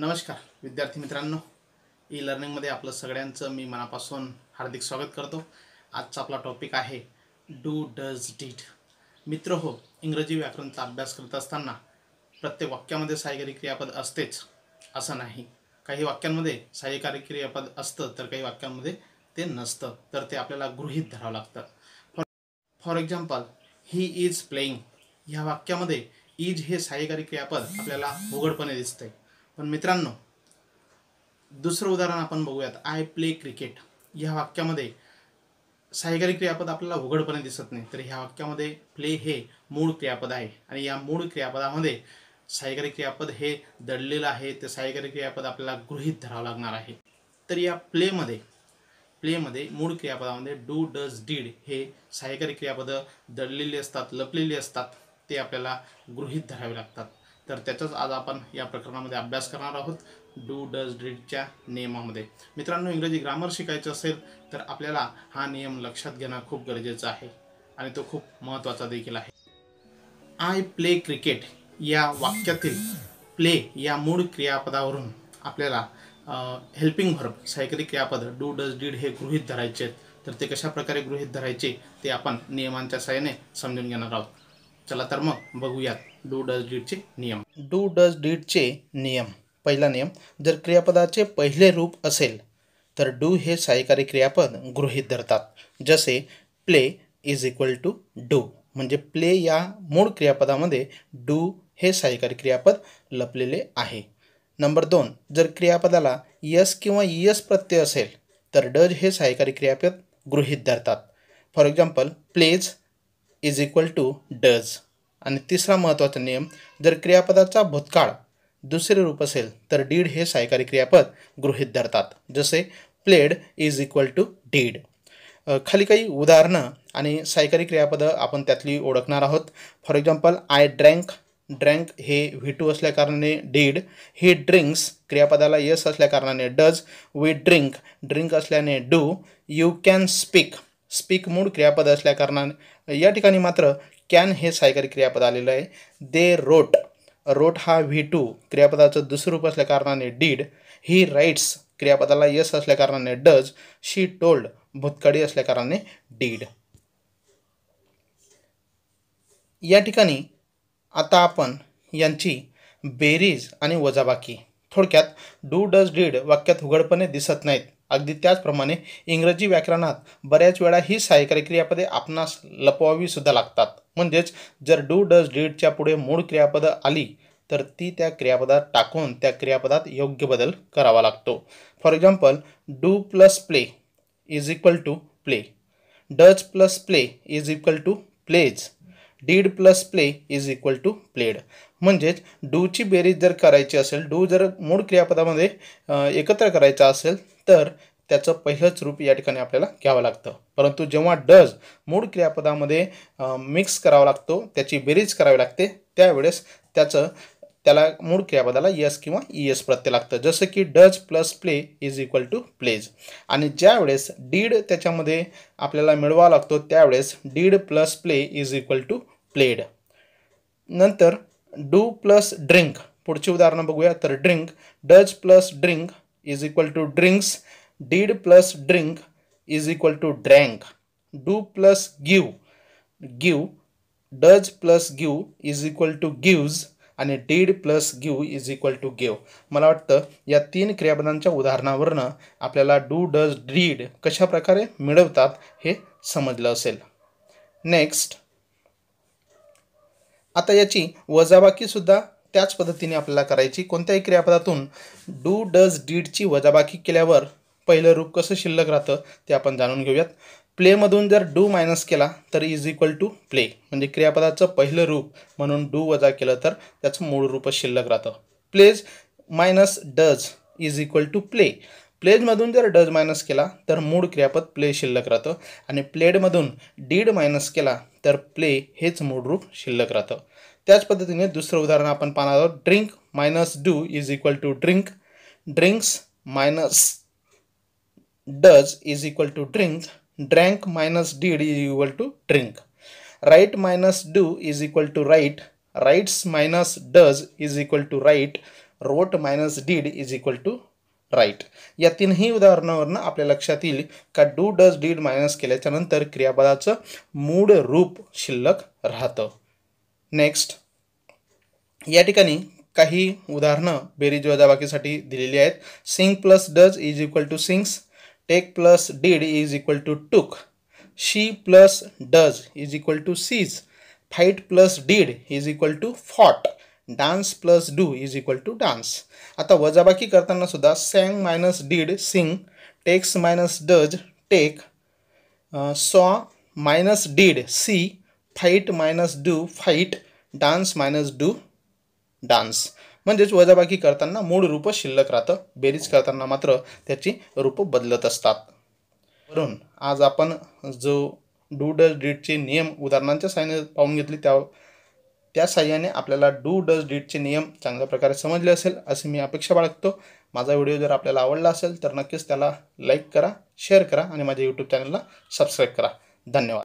नमस्कार विद्यार्थी मित्रांनो ई लर्निंगमध्ये आपलं सगळ्यांचं मी मनापासून हार्दिक स्वागत करतो आजचा आपला टॉपिक आहे डू डज डीट मित्र हो इंग्रजी व्याकरणचा अभ्यास करत असताना प्रत्येक वाक्यामध्ये सहाय्यकारी क्रियापद असतेच असं नाही काही वाक्यांमध्ये सहाय्यकारी क्रियापद असतं तर काही वाक्यांमध्ये ते नसतं तर ते आपल्याला गृहीत धरावं लागतं for for example he is playing ह्या वाक्यामध्ये इज हे सहाय्यकारी क्रियापद आपल्याला उघडपणे दिसतंय पण मित्रांनो दुसरं उदाहरण आपण बघूयात आय प्ले क्रिकेट ह्या वाक्यामध्ये सहाय्यकारी क्रियापद आपल्याला उघडपणे दिसत नाही तर ह्या वाक्यामध्ये प्ले हे मूळ क्रियापद आहे आणि या मूळ क्रियापदामध्ये सहाय्यकारी क्रियापद हे दडलेलं आहे ते सहाय्यकारी क्रियापद आपल्याला गृहीत धरावं लागणार आहे तर या प्लेमध्ये प्लेमध्ये मूळ क्रियापदामध्ये डू डज डीड हे सहाय्यकारी क्रियापदं दडलेली असतात लपलेली असतात ते आपल्याला गृहीत धरावे लागतात तर त्याचाच आज आपण या प्रकरणामध्ये अभ्यास करणार आहोत डू डज डीडच्या नियमामध्ये मित्रांनो इंग्रजी ग्रामर शिकायचं असेल तर आपल्याला हा नियम लक्षात घेणं खूप गरजेचं आहे आणि तो खूप महत्त्वाचा देखील आहे आय प्ले क्रिकेट या वाक्यातील प्ले या मूळ क्रियापदावरून आपल्याला हेल्पिंग भरप सायकरी क्रियापद डू डज डीड हे गृहित धरायचे आहेत तर ते कशा प्रकारे गृहित धरायचे ते आपण नियमांच्या सहाय्याने समजून घेणार आहोत चला तर मग बघूयात डू डज डीडचे नियम डू डज डीडचे नियम पहिला नियम जर क्रियापदाचे पहिले रूप असेल तर डू हे सहाय्यकारी क्रियापद गृहीत धरतात जसे play is equal to do म्हणजे प्ले या मूळ क्रियापदामध्ये डू हे सहाय्यकारी क्रियापद लपलेले आहे नंबर दोन जर क्रियापदाला यस किंवा यस प्रत्यय असेल तर डज हे सहाय्यकारी क्रियापद गृहीत धरतात for example plays is equal to does आणि तिसरा महत्त्वाचा नियम जर क्रियापदाचा भूतकाळ दुसरे रूप असेल तर डीड हे सायकारी क्रियापद गृहित धरतात जसे played is equal to did खाली काही उदाहरणं आणि सायकारी क्रियापदं आपण त्यातली ओळखणार आहोत for example I drank drank हे व्ही टू असल्याकारणाने डीड ही ड्रिंक्स क्रियापदाला यस असल्याकारणाने डज वी ड्रिंक ड्रिंक असल्याने do you can speak speak mood क्रियापद असल्याकारणाने या ठिकाणी मात्र कॅन हे सायकल क्रियापद आलेलं आहे दे रोट रोट हा व्ही टू क्रियापदाचं दुसरं रूप असल्याकारणाने डीड ही राईट्स क्रियापदाला यस असल्याकारणाने डज शी टोल्ड भूतकडी असल्याकारणाने डीड या ठिकाणी आता आपण यांची बेरीज आणि वजाबाकी थोडक्यात डू डज डीड वाक्यात उघडपणे दिसत नाहीत अगदी त्याचप्रमाणे इंग्रजी व्याकरणात बऱ्याच वेळा ही सहाय्यकारी क्रियापदे आपणास लपवावी सुद्धा लागतात म्हणजेच जर डू डज डीडच्या पुढे मूळ क्रियापदं आली तर ती त्या क्रियापदात टाकून त्या क्रियापदात योग्य बदल करावा लागतो for example do plus play is equal to play does plus play is equal to plays did plus play is equal to played म्हणजेच डूची बेरीज जर करायची असेल डू जर मूळ क्रियापदामध्ये एकत्र करायचा असेल तर त्याचं पहिलंच रूप या ठिकाणी आपल्याला घ्यावं लागतं परंतु जेव्हा डज मूळ क्रियापदामध्ये मिक्स करावा लागतो त्याची बेरीज करावी लागते त्यावेळेस त्याचं त्याला मूळ क्रियापदाला यस किंवा ई एस प्रत्यय लागतं जसं की does plus play is equal to plays आणि ज्यावेळेस डीड त्याच्यामध्ये आपल्याला मिळवा लागतो त्यावेळेस did plus play is equal to played नंतर डू प्लस ड्रिंक पुढची उदाहरणं बघूया तर drink does plus drink is equal to drinks did plus drink is equal to drank do plus give give does plus give is equal to gives आणि did plus give is equal to give मला वाटतं या तीन क्रियापदांच्या उदाहरणावरनं आपल्याला do does did कशाप्रकारे मिळवतात हे समजलं असेल नेक्स्ट आता याची वजाबाकीसुद्धा त्याच पद्धतीने आपल्याला करायची कोणत्याही क्रियापदातून डू डज डीडची वजाबाकी केल्यावर पहिलं रूप कसं शिल्लक राहतं ते आपण जाणून घेऊयात प्लेमधून जर डू मायनस केला तर इज इक्वल टू प्ले म्हणजे क्रियापदाचं पहिलं रूप म्हणून डू वजा केलं तर त्याचं मूळ रूप शिल्लक राहतं plays minus does is equal to play प्लेजमधून जर डज मायनस केला तर मूळ क्रियापद प्ले शिल्लक राहतं आणि प्लेडमधून डीड मायनस केला तर प्ले हेच मूळ रूप शिल्लक राहतं त्याच पद्धतीने दुसरं उदाहरण आपण पाहणार आहोत drink minus do is equal to drink drinks minus does is equal to drink drank minus did is equal to drink. Write minus do is equal to write. Writes minus does is equal to write. Wrote minus did is equal to right या तीनही उदाहरणावरनं आपल्या लक्षात येईल का do does did minus केल्याच्या नंतर क्रियापदाचं मूळ रूप शिल्लक राहतं नेक्स्ट या ठिकाणी काही उदाहरणं बेरीज वजाबाकीसाठी दिलेली आहेत sing plus does is equal to sings take plus did is equal to took see plus does is equal to sees fight plus did is equal to fought dance plus do is equal to dance आता वजाबाकी करताना सुद्धा sang minus did sing takes minus does take saw minus did see fight minus do fight dance minus do dance म्हणजेच वजाबाकी करताना मूळ रूप शिल्लक राहतं बेरीज करताना मात्र त्याची रूपं बदलत असतात म्हणून आज आपण जो डू डस डीटचे नियम उदाहरणांच्या साह्याने पाहून घेतली त्या त्या साह्याने आपल्याला डू डस डीटचे नियम चांगल्या प्रकारे समजले असेल अशी मी अपेक्षा बाळगतो माझा व्हिडिओ जर आपल्याला आवडला असेल तर नक्कीच त्याला लाईक करा शेअर करा आणि माझ्या यूट्यूब चॅनलला सबस्क्राईब करा धन्यवाद